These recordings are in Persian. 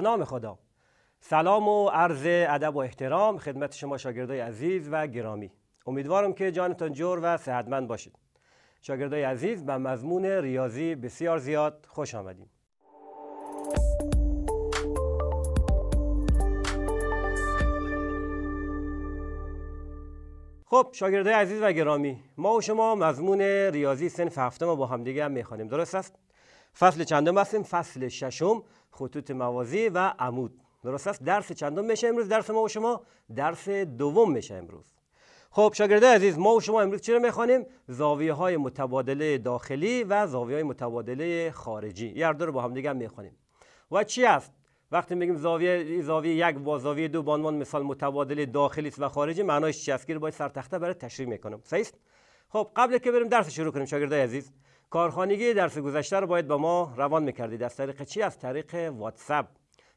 نام خدا سلام و عرض ادب و احترام خدمت شما شاگردای عزیز و گرامی امیدوارم که جانتان جور و صحتمند باشید شاگردای عزیز به مضمون ریاضی بسیار زیاد خوش آمدیم خب شاگردای عزیز و گرامی ما و شما مضمون ریاضی سنف هفتم با همدیگه هم میخوانیم درست است فصل چندم هستیم فصل ششم خطوط موازی و عمود درست است درس چندم میشه امروز درس ما و شما درس دوم میشه امروز خب شاگرده عزیز ما و شما امروز چی رو میخوانیم زاویه های متبادله داخلی و زاویه های متبادله خارجی یه رو با هم دیگه میخوانیم و چی است وقتی میگیم زاویه زاویه یک با زاویه دو به عنوان مثال متبادله داخلی است و خارجی معناش چی است که باید سرتخته برای تشریح میکنم صحیح خب قبل که بریم درس شروع کنیم شاگردای عزیز کارخانگی درس گذشته رو باید با ما روان میکردید از طریق چی؟ از طریق واتساب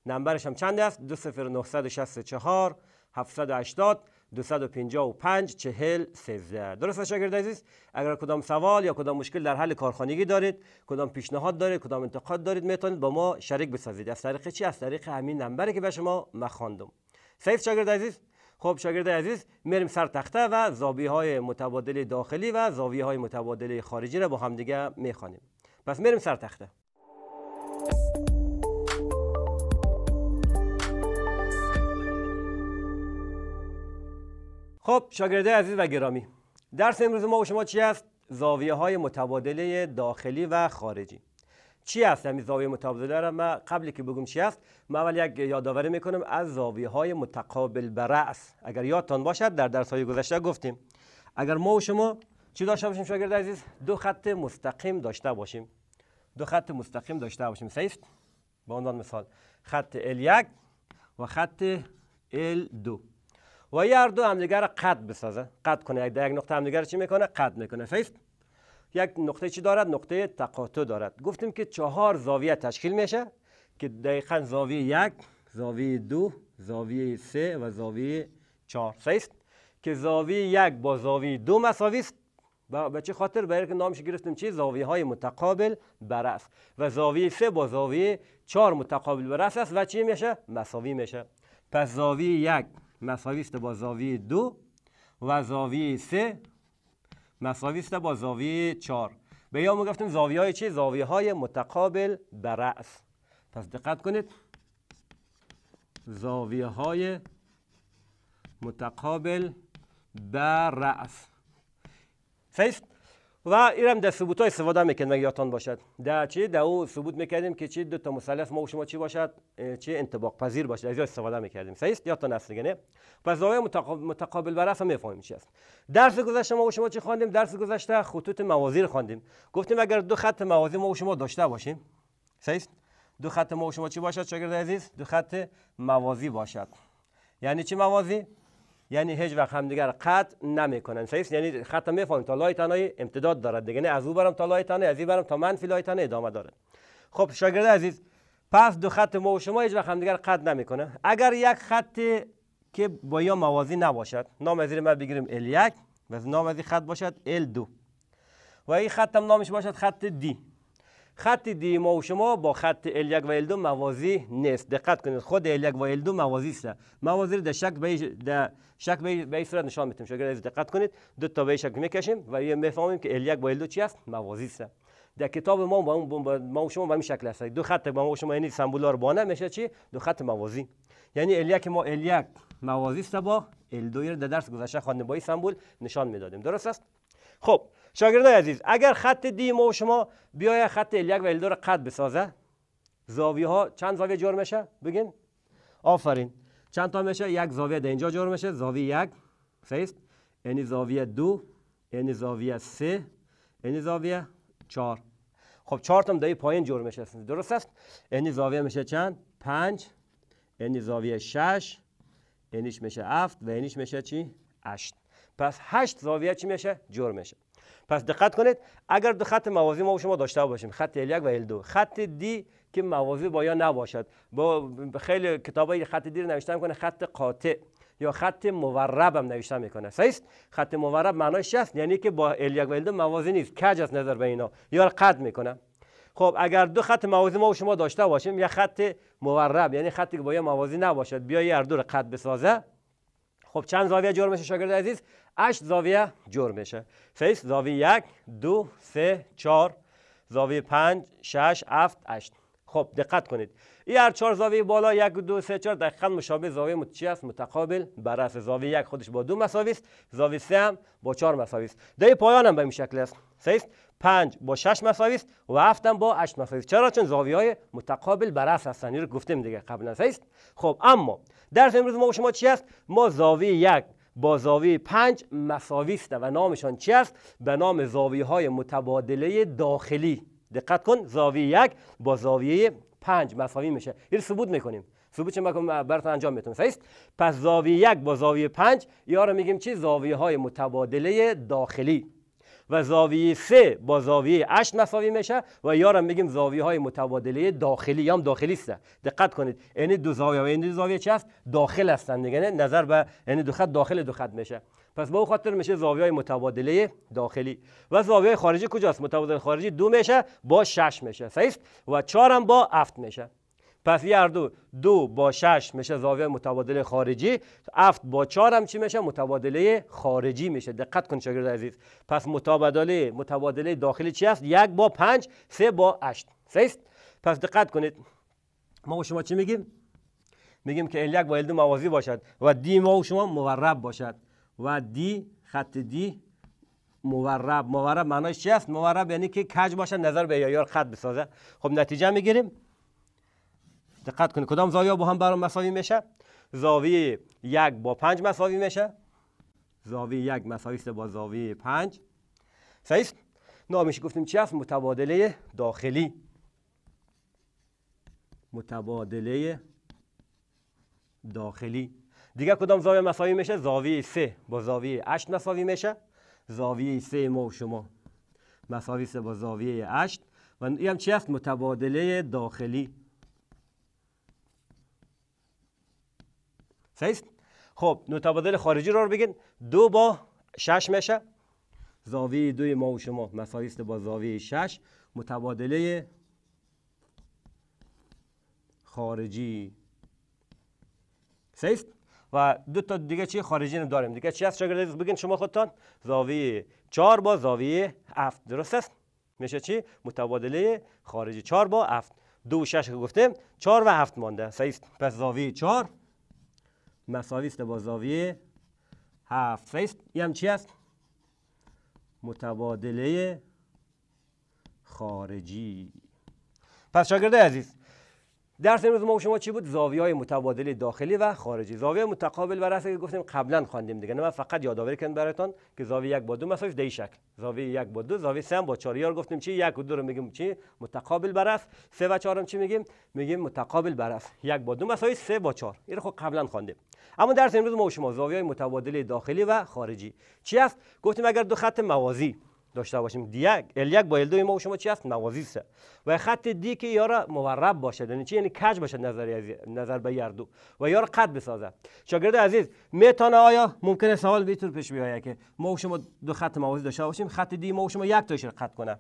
نمبرش هم چند است؟ 20964 780 255 40 13 درست شاگرد عزیز اگر کدام سوال یا کدام مشکل در حل کارخانگی دارید کدام پیشنهاد دارید کدام انتقاد دارید میتونید با ما شریک بسازید از طریق چی از طریق همین نمبری که به شما مخاندم سید شاگرد عزیز خب شاگرد عزیز میریم سر تخته و زاویه های متبادل داخلی و زاویه های متبادل خارجی را با همدیگه میخوانیم پس میریم سر تخته خب شاگرده عزیز و گرامی درس امروز ما و شما چی است؟ زاویه های متبادله داخلی و خارجی چی هست همین یعنی زاویه متقابل را ما؟ قبل که بگم چی هست ما اول یک یادآوری میکنم از زاویه های متقابل برعس اگر یادتان باشد در درس های گذشته گفتیم اگر ما و شما چی داشته باشیم شاگرد عزیز دو خط مستقیم داشته باشیم دو خط مستقیم داشته باشیم سیست به عنوان مثال خط L1 و خط ال 2 و هر دو همدیگر را بسازه قطع کنه یک نقطه همدیگر چی میکنه قد میکنه یک نقطه چی دارد نقطه تقاطع دارد گفتیم که چهار زاویه تشکیل میشه که دقیقا زاویه یک زاویه دو زاویه سه و زاویه چهار است که زاویه یک با زاویه دو مساوی است به چه خاطر برای که نامش گرفتیم چی زاویه های متقابل برست. و زاویه سه با زاویه چهار متقابل برست است و چی میشه مساوی میشه پس زاویه یک مساوی است با زاویه دو و زاویه سه مساوی است با زاویه 4 به یا ما گفتیم زاویه های چی زاویه های متقابل به رأس پس دقت کنید زاویه های متقابل به رأس صحیح و هم در ثبوت های استفاده میکنیم اگه یادتان باشد در چی در او ثبوت میکردیم که چی دو تا مسلس ما و شما چی باشد چی انتباق، پذیر باشد از استفاده میکردیم صحیح است یادتان هست دیگه نه پس زاویه متقابل برف هم میفهمیم چی است درس گذشته ما و شما چی خواندیم درس گذشته خطوط موازی رو خواندیم گفتیم اگر دو خط موازی ما و شما داشته باشیم صحیح دو خط ما و شما چی باشد شاگرد عزیز دو خط موازی باشد یعنی چی موازی یعنی هیچ وقت همدیگر قطع نمیکنن صحیح یعنی خط میفهمیم تا لای امتداد دارد دیگه از او برم تا لای از این برم تا منفی لای ادامه دارد خب شاگرد عزیز پس دو خط ما و شما هیچ همدیگر قطع نمیکنه اگر یک خط که با یا موازی نباشد نام از ما بگیریم ال1 و نام از خط باشد ال2 و این خط هم نامش باشد خط دی خط دی ما و شما با خط ال1 و ال2 موازی نیست دقت کنید خود ال1 و ال2 موازی است موازی در شک به در شک به به صورت نشان میتیم شاگرد دقت کنید دو تا به شک میکشیم و میفهمیم که ال1 و ال2 چی است موازی است در کتاب ما با اون ما و شما به این شکل است دو خط با ما و شما یعنی سمبولار بانه میشه چی دو خط موازی یعنی ال1 ما ال1 موازی است با ال2 در درس گذشته خواندیم با این سمبول نشان میدادیم درست است خب شاگردای عزیز اگر خط دی ما و شما بیای خط الیک و ال رو قد بسازه زاویه ها چند زاویه جور میشه بگین آفرین چند تا میشه یک زاویه در اینجا جور میشه زاویه یک است؟ این یعنی زاویه دو این یعنی زاویه سه این یعنی زاویه چهار خب چهار تا دای پایین جور میشه درست است این زاویه میشه چند پنج این زاویه شش اینش میشه هفت و اینش میشه چی؟ هشت پس هشت زاویه چی میشه؟ جور میشه پس دقت کنید اگر دو خط موازی ما و شما داشته باشیم خط ال 1 و ال 2 خط دی که موازی با یا نباشد با خیلی کتابای خط دی رو نوشتن کنه خط قاطع یا خط مورب هم نوشته میکنه صحیح خط مورب معناش است یعنی که با ال 1 و ال 2 موازی نیست کج از نظر به اینا یا قد میکنه خب اگر دو خط موازی ما و شما داشته باشیم یا خط مورب یعنی خطی که با یا موازی نباشد بیا یه دو قد بسازه خب چند زاویه میشه شاگرد عزیز اشت زاویه میشه فیس زاویه یک دو سه چهار زاویه پنج شش هفت اشت خب دقت کنید این هر چهار زاویه بالا یک دو سه چهار دقیقا مشابه زاویه متچی است متقابل بر زاویه یک خودش با دو مساوی است زاویه سه هم با چهار مساوی است ده پایان هم به این شکل است سیست پنج با شش مساوی است و هفت هم با هشت مساوی است چرا چون زاویه های متقابل بر هستند گفتیم دیگه قبلا سیست خب اما درس امروز ما و شما چی است ما زاویه یک با زاویه پنج مساوی است و نامشان چی است به نام زاویه های متبادله داخلی دقت کن زاویه یک با زاویه پنج مساوی میشه این یعنی ثبوت میکنیم ثبوت چه براتون انجام میتونم صحیح پس زاویه یک با زاویه پنج یا رو میگیم چی زاویه های متبادله داخلی و زاویه 3 با زاویه 8 مساوی میشه و یارم میگیم زاویه های متبادله داخلی هم داخلی است دقت کنید یعنی دو زاویه و این یعنی دو زاویه چی داخل هستند دیگه یعنی نظر به یعنی دو خط داخل دو خط میشه پس به خاطر میشه زاویه های متبادله داخلی و زاویه خارجی کجاست متبادل خارجی دو میشه با 6 میشه صحیح و چهارم با 7 میشه پس یه دو دو با شش میشه زاویه متبادله خارجی افت با چار هم چی میشه متبادله خارجی میشه دقت کن شاگرد عزیز پس متبادله متبادله داخلی چی است یک با پنج سه با هشت سه پس دقت کنید ما شما چی میگیم میگیم که ال یک با ال دو موازی باشد و دی ما شما مورب باشد و دی خط دی مورب مورب معناش چی است مورب یعنی که کج باشه نظر به یار خط بسازه خب نتیجه میگیریم دقت کنید کدام زاویه با هم برام مساوی میشه زاویه یک با پنج مساوی میشه زاویه یک مساوی است با زاویه پنج صحیح نامش گفتیم چی است متبادله داخلی متبادله داخلی دیگه کدام زاویه مساوی میشه زاویه سه با زاویه 8 مساوی میشه زاویه سه ما و شما مساوی است با زاویه 8 و این هم چی است متبادله داخلی صحیح خب نو خارجی رو, بگین دو با شش میشه زاویه دوی ما و شما مساوی با زاویه شش متبادله خارجی صحیح و دو تا دیگه چی خارجی داریم دیگه چی هست شاگرد بگین شما خودتان زاویه چار با زاویه هفت درست است میشه چی متبادله خارجی چار با هفت دو و شش که گفتیم 4 و هفت مانده صحیح پس زاویه چار مساوی است با زاویه هفت فیس این هم چی است متبادله خارجی پس شاگرده عزیز درس امروز ما و شما چی بود زاویه های متبادل داخلی و خارجی زاویه متقابل و که گفتیم قبلا خواندیم دیگه نه فقط یادآوری کردم براتون که زاویه یک با دو مساویش در شکل زاویه یک با دو زاویه سه با چهار یار گفتیم چی یک و دو رو میگیم چی متقابل بر سه و چهارم چی میگیم میگیم متقابل بر یک با دو مساوی سه با چهار این رو خب قبلا خواندیم اما درس امروز ما و شما زاویه های متبادل داخلی و خارجی چی است گفتیم اگر دو خط موازی داشته باشیم دی یک ال یک با ال دو ما و شما چی است و خط دی که یارا مورب باشد یعنی چی یعنی کج باشد نظر نظر به یار دو و یار قد بسازه شاگرد عزیز میتونه آیا ممکنه سوال به پیش بیایه که ما و شما دو خط موازی داشته باشیم خط دی ما و شما یک تاش قد کنه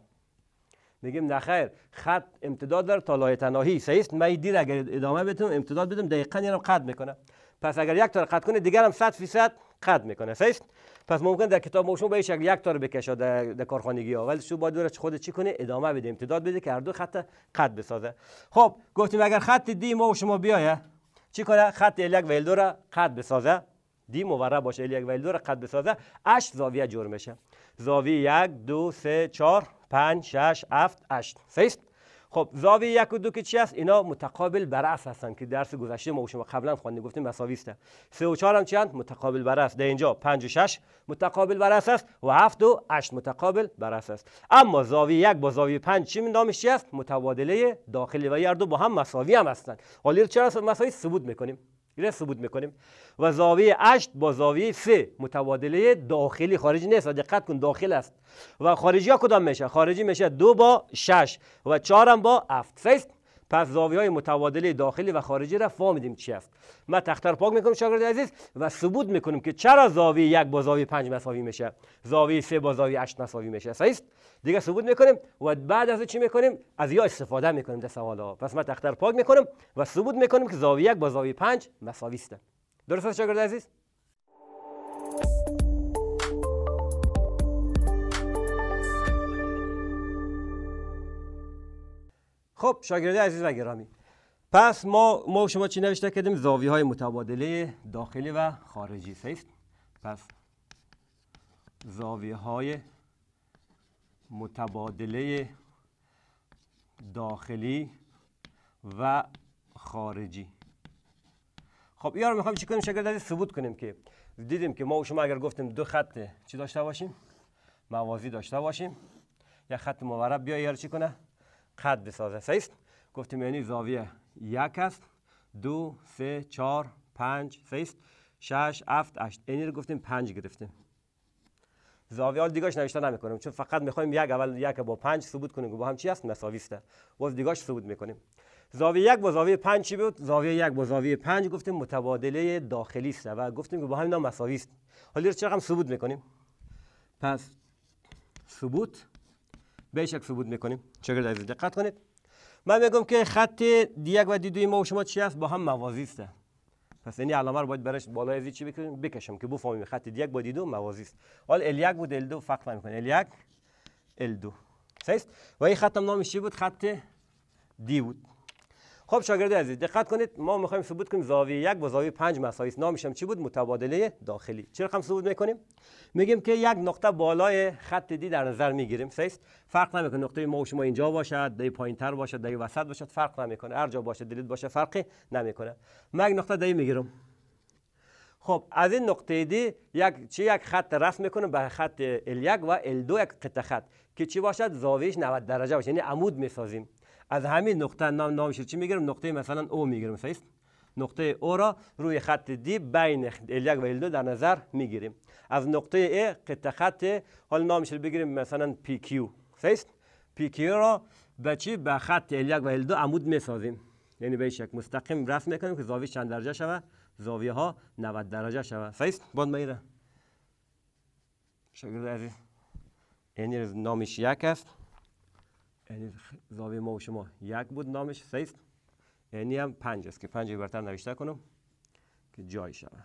میگیم نه خیر خط امتداد داره تا لایه تناهی صحیح می دی اگر ادامه بدم امتداد بدیم دقیقاً یارم قد میکنه پس اگر یک تا قد کنه هم 100 فیصد قد میکنه صحیح پس ممکن در کتاب ما شما به شکل یک تا رو بکشه در, در کارخانگی ها ولی با باید خود چی کنه ادامه بده امتداد بده که هر دو خط قد بسازه خب گفتیم اگر خط دی ما و شما بیایه چی کنه خط ال1 و ال2 قد بسازه دی مورب باشه ال1 و ال2 را قد بسازه اش زاویه جور میشه زاویه 1 2 3 4 5 6 7 8 صحیح خب زاویه یک و دو که چی است اینا متقابل برعکس هستند که درس گذشته ما و شما قبلا خوانده گفتیم مساوی است سه و چهار هم چند متقابل برعکس در اینجا 5 و 6 متقابل برعکس است و 7 و 8 متقابل برعکس است اما زاویه یک با زاویه 5 چی نامش چی است متبادله داخلی و هر دو با هم مساوی هم هستند حالا چرا مساوی ثبوت میکنیم اینا ثبوت میکنیم و زاویه 8 با زاویه 3 متبادله داخلی خارجی نیست دقت کن داخل است و خارجی ها کدام میشه خارجی میشه 2 با 6 و 4 هم با 7 است پس زاویه های متوادله داخلی و خارجی را فهمیدیم چی است من تختر پاک میکنم شاگرد عزیز و ثبوت میکنم که چرا زاویه یک با زاویه پنج مساوی میشه زاویه سه با زاویه 8 مساوی میشه صحیح است دیگه ثبوت میکنیم و بعد از چی میکنیم از یا استفاده میکنیم در سوال ها پس ما تختر پاک میکنم و ثبوت میکنیم که زاویه یک با زاویه پنج مساوی است درست است شاگرد عزیز خب شاگرده عزیز و گرامی پس ما ما شما چی نوشته کردیم زاویه های متبادله داخلی و خارجی است پس زاویه های متبادله داخلی و خارجی خب یارو میخوام چی کنیم شاگرد عزیز ثبوت کنیم که دیدیم که ما و شما اگر گفتیم دو خط چی داشته باشیم موازی داشته باشیم یا خط مورب بیا یار چی کنه خط بسازه سیست گفتیم یعنی زاویه یک است دو سه چهار پنج سیست شش هفت هشت اینی رو گفتیم پنج گرفتیم زاویه دیگاش نوشته نمیکنیم چون فقط میخوایم یک اول یک با پنج ثبوت کنیم با هم چی است مساوی است باز دیگاش ثبوت میکنیم زاویه یک با زاویه پنج چی بود زاویه یک با زاویه پنج گفتیم متبادله داخلی است و گفتیم که با هم اینا مساوی است حالا چرا هم ثبوت میکنیم پس ثبوت به شکل ثبوت میکنیم چقدر عزیز دقت کنید من میگم که خط دیگر و دیدوی ما و شما چی است با هم موازی است پس این یعنی علامه رو باید برش بالای زی چی بکنیم بکشم که بفهمیم خط دیگر با دیدو موازی است حال ال یک بود ال دو فرق نمیکنه ال یک ال دو صحیح و این خط هم نامش چی بود خط دی بود خب شاگرد عزیز دقت کنید ما میخوایم ثبوت کنیم زاویه یک با زاویه 5 مساوی است نامشم چی بود متبادله داخلی چرا رقم ثبوت میکنیم میگیم که یک نقطه بالای خط دی در نظر میگیریم سیست فرق نمیکنه نقطه ما و شما اینجا باشد دی پایینتر باشد دی وسط باشد فرق نمیکنه هر جا باشه دلیل باشه فرقی نمیکنه من یک نقطه دی میگیرم خب از این نقطه دی یک چی یک خط رسم میکنه به خط L1 و ال 2 یک قطعه خط که چی باشد زاویش 90 درجه باشه یعنی عمود میسازیم از همین نقطه نام نامش چی میگیرم نقطه مثلا او میگیریم صحیح نقطه او را روی خط دی بین ال1 و ال2 در نظر میگیریم از نقطه ای قطع خط حال نامش بگیریم مثلا پی کیو صحیح پی کیو را به چی به خط ال1 و ال2 عمود میسازیم یعنی به شک مستقیم رسم میکنیم که زاویه چند درجه شوه زاویه ها 90 درجه شوه صحیح باند میره شاگرد عزیز یعنی نامش یک است یعنی زاویه ما و شما یک بود نامش سیست یعنی هم پنج است که پنج برتر نوشته کنم که جای شده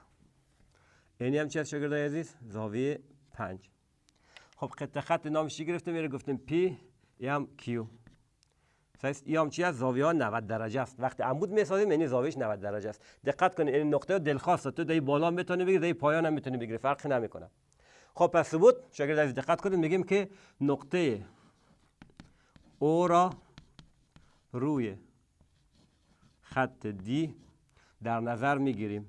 یعنی هم چی از شگرده عزیز زاویه پنج خب خط خط نامش چی گرفته میره گفتیم پی یا هم کیو سیست ای هم چی از زاویه ها 90 درجه است وقتی عمود میسازیم یعنی زاویهش 90 درجه است دقت کنید این نقطه دلخواست تو دهی بالا میتونی بگیری دهی پایان هم میتونه بگیری فرقی نمیکنه خب پس ثبوت شاگرد عزیز دقت کنید میگیم که نقطه او را روی خط دی در نظر میگیریم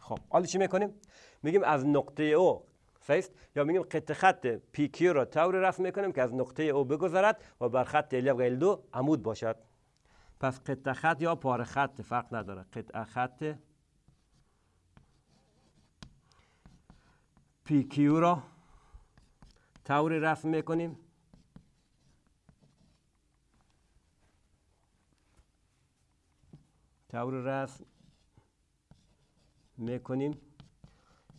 خب حالا چی میکنیم میگیم از نقطه او فیست یا میگیم قطع خط کیو را طوری می میکنیم که از نقطه او بگذرد و بر خط ال دو عمود باشد پس قطع خط یا پار خط فرق نداره قطع خط کیو را تاور رفع میکنیم تاور رفع میکنیم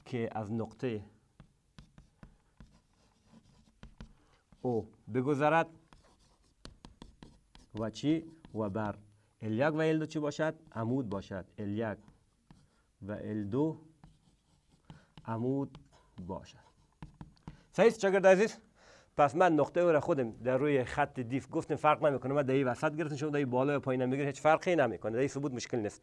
که از نقطه او بگذرد و چی و بر ال و ال چی باشد عمود باشد ال و ال عمود باشد صحیح شاگرد عزیز پس من نقطه را خودم در روی خط دیف گفتم فرق نمیکنه من دهی وسط گرفتم شما دهی بالا و پایین میگیره هیچ فرقی نمیکنه دهی ثبوت مشکل نیست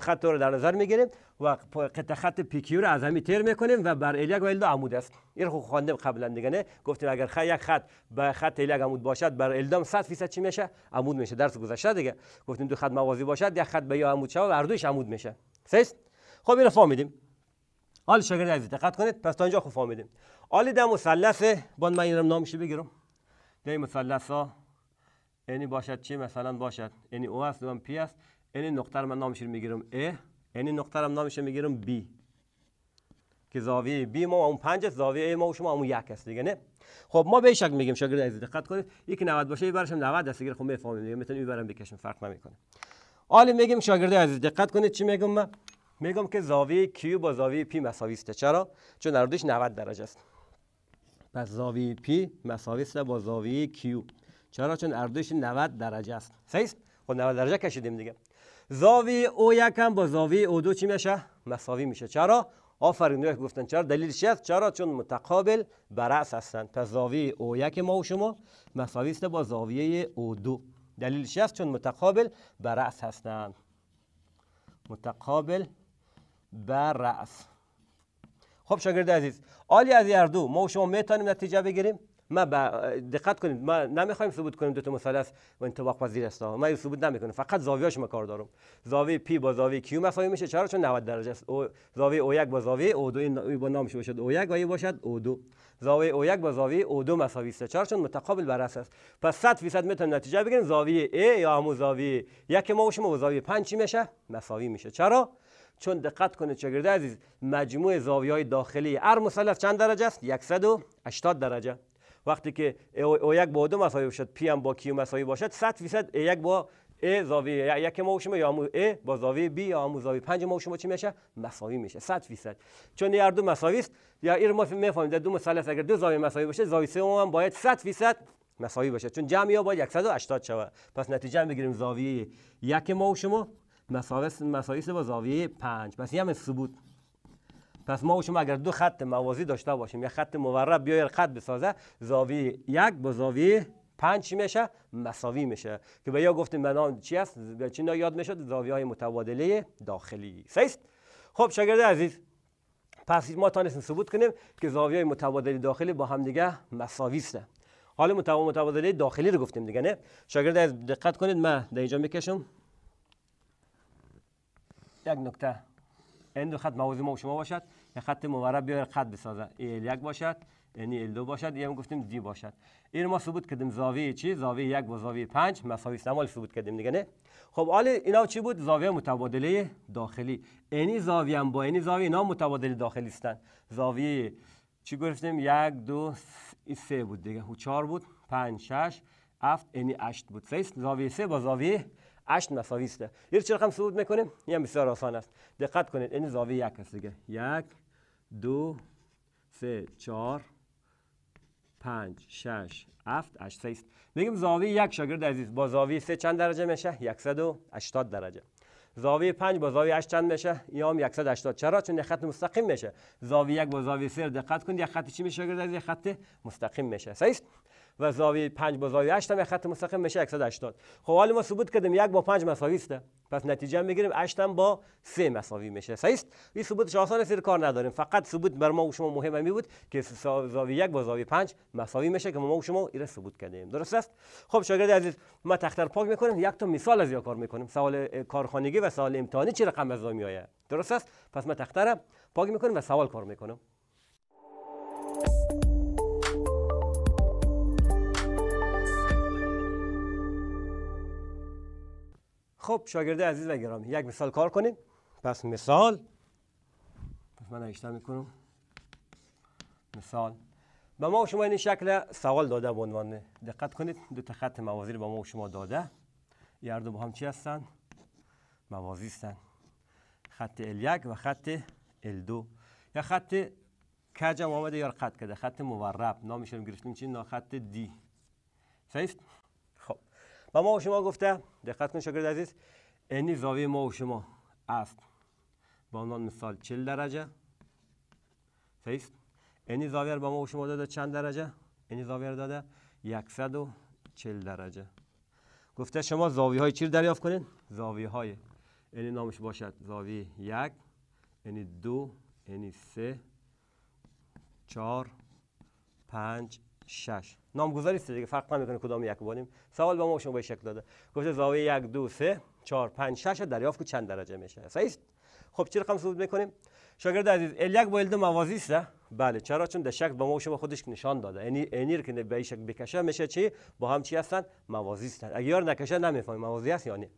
خط رو در نظر میگیریم و قطع خط کیو رو از همین تیر میکنیم و بر الیگ و عمود است این رو خب خواندم قبلا دیگه گفتیم اگر خط یک خط به خط الیگ عمود باشد بر الدام 100 فیصد چی میشه عمود میشه درس گذشته دیگه گفتیم دو خط موازی باشد یک خط به یا عمود شود و هر عمود میشه سیست خب اینو فهمیدیم حال شاگرد عزیز دقت کنید پس تا اینجا خوب فهمیدیم آل در مثلثه بان من اینم نامش بگیرم در مثلث ها یعنی باشد چی مثلا باشد یعنی او است من پی است یعنی نقطه رو من نامش میگیرم ا یعنی نقطه رو نامش میگیرم بی که زاویه بی ما اون پنج زاویه ای ما و شما اون یک است دیگه نه خب ما به شک میگیم شاگرد عزیز دقت کنید یک 90 باشه هم 90 است دیگه خب میفهمیم دیگه میتونیم میبرم بکشیم فرق نمیکنه حالا میگیم شاگرد عزیز دقت کنید چی میگم من میگم که زاویه Q با زاویه P مساوی است چرا چون عرضش 90 درجه است پس زاویه P مساوی است با زاویه Q چرا چون عرضش 90 درجه است صحیح خب 90 درجه کشیدیم دیگه زاویه او یکم با زاویه او دو چی میشه مساوی میشه چرا آفرین گفتن چرا دلیلش است چرا چون متقابل برعکس هستند پس زاویه او یک ما و شما مساوی است با زاویه او دو دلیلش است چون متقابل برعکس هستند متقابل بر رأس خب شاگرد عزیز آلی از اردو ما شما میتونیم نتیجه بگیریم ما دقت کنید ما نمیخوایم ثبوت کنیم دو تا مثلث و انطباق پذیر است ما این ثبوت نمیکنیم فقط زاویه‌اش ما کار دارم زاویه پی با زاویه کیو مساوی میشه چرا چون 90 درجه است او زاویه او یک با زاویه او2 این با نامش باشد او یک وای باشد او2 زاویه او یک با زاویه او2 مساوی است چرا چون متقابل برعکس است پس 100 درصد میتونیم نتیجه بگیریم زاویه A یا همون زاویه یک ما و شما با زاویه 5 میشه مساوی میشه چرا چون دقت کنه چگرده عزیز مجموع زاویه های داخلی هر مثلث چند درجه است 180 درجه وقتی که او یک با دو مساوی باشد پی هم با کیو مساوی باشد 100 فیصد یک با ای زاویه یک ما و شما یا ای با زاویه بی یا همون زاویه پنج ما شما چی میشه مساوی میشه 100 فیصد چون هر دو مساوی است یا این ما در دو مثلث اگر دو زاویه مساوی باشه زاویه سوم هم باید 100 فیصد مساوی باشه چون جمعی یا باید 180 شود پس نتیجه بگیریم زاویه یک ما شما مسایس با زاویه 5 پس یه هم ثبوت پس ما و شما اگر دو خط موازی داشته باشیم یا خط مورب بیاید خط بسازه زاویه یک با زاویه پنج چی میشه مساوی میشه که به یا گفتیم به نام چی است به چی یاد میشد زاویه های متبادله داخلی سیست خب شاگرد عزیز پس ما تانستیم ثبوت کنیم که زاویه های متبادله داخلی با هم دیگه مساوی است حالا متبادله داخلی رو گفتیم دیگه نه شاگرد دقت کنید من در اینجا میکشم یک نکته این دو خط موازی ما و شما باشد یک خط مورب بیاید خط بسازه ال یک باشد یعنی ال دو باشد یا گفتیم دی باشد این ما ثبوت کردیم زاویه چی زاویه یک با زاویه پنج مساوی است ثبوت کردیم دیگه نه خب حالا اینا چی بود زاویه متبادله داخلی یعنی زاویه هم با یعنی زاویه اینا متبادله داخلی استن زاویه چی گرفتیم؟ یک دو سه بود دیگه و چهار بود پنج شش هفت اینی اشت بود سه زاویه سه با زاویه 8 مساوی است یه چه رقم صعود میکنه هم بسیار آسان است دقت کنید این زاویه یک است دیگه یک دو سه چهار پنج شش هفت هشت است میگیم زاویه یک شاگرد عزیز با زاویه سه چند درجه میشه 180 درجه زاویه 5 با زاویه 8 چند میشه یا هم 180 چرا چون یک خط مستقیم میشه زاویه 1 با زاویه 3 دقت کنید یک خط چی میشه شاگرد عزیز خط مستقیم میشه صحیح و زاویه 5 با زاویه 8 هم خط مستقیم میشه 180 خب حالا ما ثبوت کردیم یک با 5 مساوی است پس نتیجه هم میگیریم 8 هم با 3 مساوی میشه صحیح است این ثبوتش آسان است کار نداریم فقط ثبوت بر ما و شما مهم می بود که زاویه 1 با زاویه 5 مساوی میشه که ما و شما این ثبوت کردیم درست است خب شاگرد عزیز ما تختر پاک میکنیم یک تا مثال از یا کار میکنیم سوال کارخانگی و سوال امتحانی چه رقم از میآید درست است پس ما تختر پاک میکنیم و سوال کار میکنیم خب شاگرده عزیز و گرامی یک مثال کار کنید، پس مثال پس من نوشته میکنم مثال به ما و شما این شکل سوال داده به عنوان دقت کنید دو تا خط موازی رو به ما و شما داده یه دو با هم چی هستن موازی هستن خط ال 1 و خط ال 2 یا خط کجم آمده یا خط کده خط مورب نامش رو گرفتیم چی خط دی؟ صحیح و ما و شما گفته دقت کن شاگرد عزیز اینی زاویه ما و شما است به عنوان مثال 40 درجه صحیح اینی زاویه رو به ما و شما داده چند درجه اینی زاویه رو داده 140 درجه گفته شما زاویه های چی رو دریافت کنین زاویه های اینی نامش باشد زاویه یک اینی دو اینی سه چهار پنج شش نامگذاری است دیگه فرق نمیکنه کدام یک بانیم سوال با ما شما به شکل داده گفته زاویه یک دو سه چهار پنج شش دریافت کو چند درجه میشه صحیح خب چی رقم ثبوت میکنیم شاگرد عزیز ال یک با ال موازی است بله چرا چون در شکل با ما شما خودش نشان داده یعنی انیر که به شکل بکشه میشه چی با هم چی هستن موازی هستن اگه یار نکشه نمیفهمیم موازی است یعنی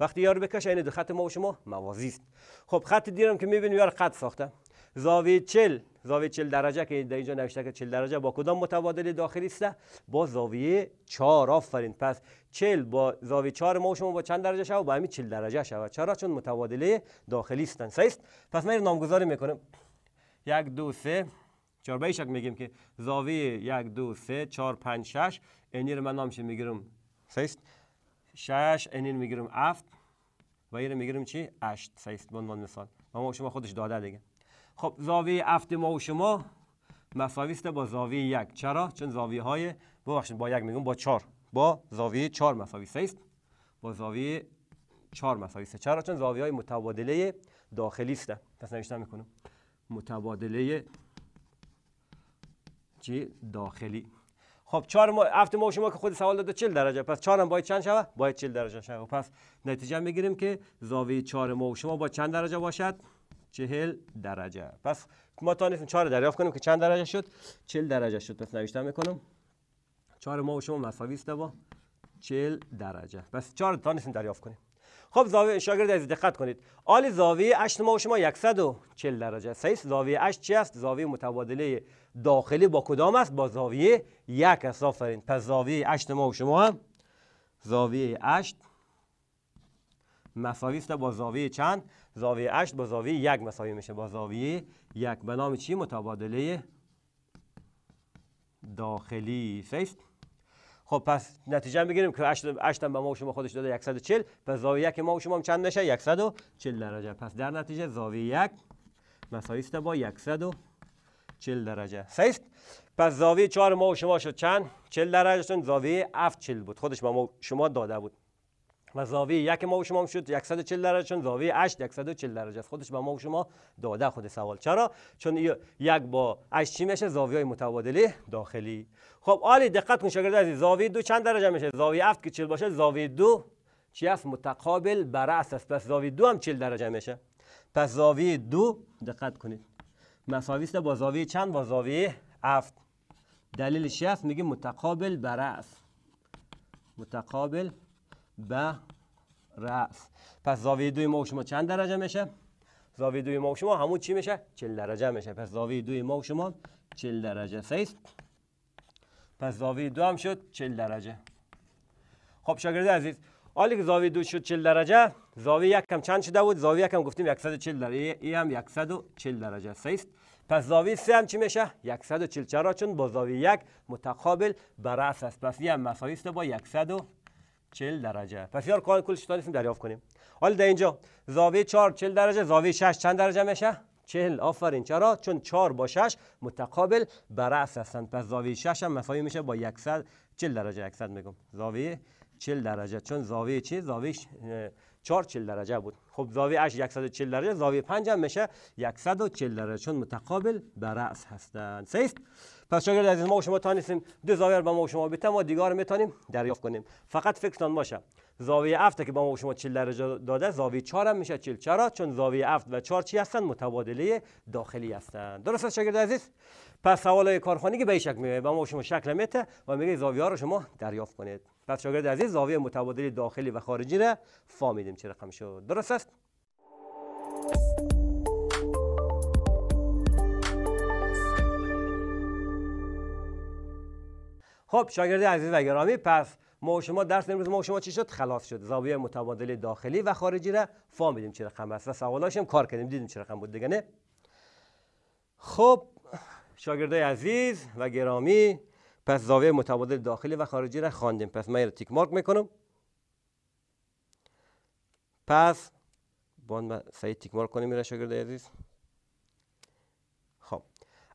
وقتی یار بکشه این یعنی دو خط ما و شما موازی است خب خط دیرم که میبینیم یار قد ساخته زاوی چل زاوی 40 درجه که در اینجا نوشته که چل درجه با کدام متبادل داخلی است با زاویه چار. آفرین پس چل با زاویه چار ما شما با چند درجه و با همین چل درجه شود چرا چون متبادل داخلی استن است پس من نامگذاری میکنم یک دو سه چهار به شک میگیم که زاویه یک دو سه چار، پنج شش رو من نامش میگیرم سیست شش میگیرم افت و رو میگیرم چی؟ اشت سیست عنوان مثال ما شما خودش داده دیگه خب زاویه افت ما و شما مساوی است با زاویه یک چرا چون زاویه های ببخشید با یک میگم با چهار با زاویه چهار مساوی است با زاویه چهار مساوی است چرا چون زاویه های متبادله داخلی است پس نوشته میکنم متبادله چی داخلی خب چهار ما هفت ما شما که خود سوال داده 40 درجه پس 4 باید چند شود باید 40 درجه شود خب، پس نتیجه میگیریم که زاویه 4 ما و شما با چند درجه باشد چهل درجه پس ما تانستیم چهار دریافت کنیم که چند درجه شد چهل درجه شد پس نوشتم میکنم چهار ما و شما مساویسته با چهل درجه پس چهار تانستیم دریافت کنیم خب زاویه شاگرد از دقت کنید آل زاویه 8 ما و شما 140 درجه است زاویه 8 چی است زاویه متبادله داخلی با کدام است با زاویه 1 است آفرین پس زاویه 8 ما و شما هم زاویه 8 مساوی است با زاویه چند زاویه 8 با زاویه یک مساوی میشه با زاویه یک به نام چی متبادله داخلی است خب پس نتیجه میگیریم که 8 هم به ما و شما خودش داده 140 پس زاویه یک ما و شما هم چند میشه 140 درجه پس در نتیجه زاویه یک مساوی است با 140 درجه است پس زاویه 4 ما و شما شد چند 40 درجه چون زاویه 7 40 بود خودش به ما شما داده بود و زاویه یک ما و شما شد 140 درجه چون زاویه 8 140 درجه است خودش به ما و شما داده خود سوال چرا چون یک با 8 چی میشه زاویه های متبادله داخلی خب آلی دقت کن شاگرد عزیز زاویه دو چند درجه میشه زاویه 7 که 40 باشه زاویه دو چی است متقابل بر است پس زاویه دو هم 40 درجه میشه پس زاویه دو دقت کنید مساوی است با زاویه چند با زاویه 7 دلیلش است میگه متقابل بر است متقابل به رأس پس زاویه دوی ما و شما چند درجه میشه زاویه دوی ما و شما همون چی میشه 40 درجه میشه پس زاویه دوی ما و شما 40 درجه سیست پس زاویه دو هم شد 40 درجه خب شاگرد عزیز حالی که زاویه دو شد 40 درجه زاویه یک هم چند شده بود زاویه یک هم گفتیم 140 درجه ای هم 140 درجه سیست پس زاویه سه هم چی میشه 140 چرا چون با زاویه یک متقابل بر رأس است پس این هم مساوی است با 140 40 درجه پس یار کار کل تاریخ دریافت کنیم حالا در اینجا زاویه 4 40 درجه زاویه 6 چند درجه میشه 40 آفرین چرا چون 4 با 6 متقابل برعکس هستند پس زاویه 6 هم مساوی میشه با 140 درجه 100 میگم زاویه 40 درجه چون زاویه چی زاویه 440 درجه بود خب زاویه اش 140 درجه زاویه 5 هم میشه 140 درجه چون متقابل به رأس هستند صحیح پس شاگرد عزیز ما و شما تانیسیم دو زاویه با ما و شما بیته ما دیگه میتونیم دریافت کنیم فقط فکرتان باشه زاویه افت که به ما و شما 40 درجه داده زاویه 4 هم میشه 40 چرا چون زاویه افت و 4 چی هستند متبادله داخلی هستند درست است شاگرد عزیز پس سوالای که به شک شکل میگه به ما و شما شکل میته و میگه زاویه ها رو شما دریافت کنید پس شاگرد عزیز زاویه متبادل داخلی و خارجی را فهمیدیم چه رقم شد درست است خب شاگرد عزیز و گرامی پس ما شما درس امروز ما شما چی شد خلاص شد زاویه متبادل داخلی و خارجی را فهمیدیم چه رقم است و سوالاشم کار کردیم دیدیم چه رقم بود دیگه نه خب شاگردای عزیز و گرامی پس زاویه متبادل داخلی و خارجی را خواندیم پس من تیک مارک میکنم پس با صحیح تیک مارک کنیم میره شاگرد عزیز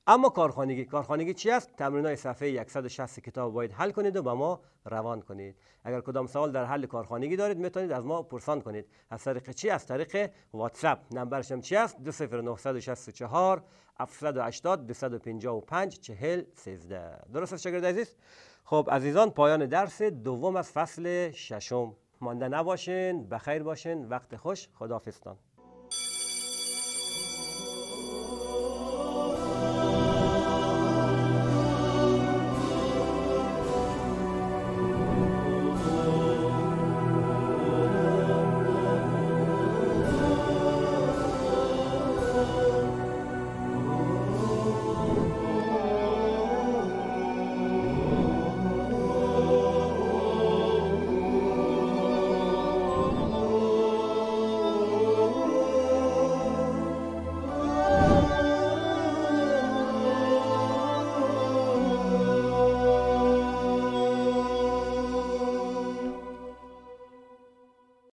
اما کارخانگی کارخانگی چی است تمرین های صفحه 160 کتاب باید حل کنید و با ما روان کنید اگر کدام سوال در حل کارخانگی دارید میتونید از ما پرسان کنید از طریق چی از طریق واتساپ نمبرش هم چی است 20964 780 255 40 13 درست است شاگرد عزیز خب عزیزان پایان درس دوم از فصل ششم مانده نباشین بخیر باشین وقت خوش خداحافظتان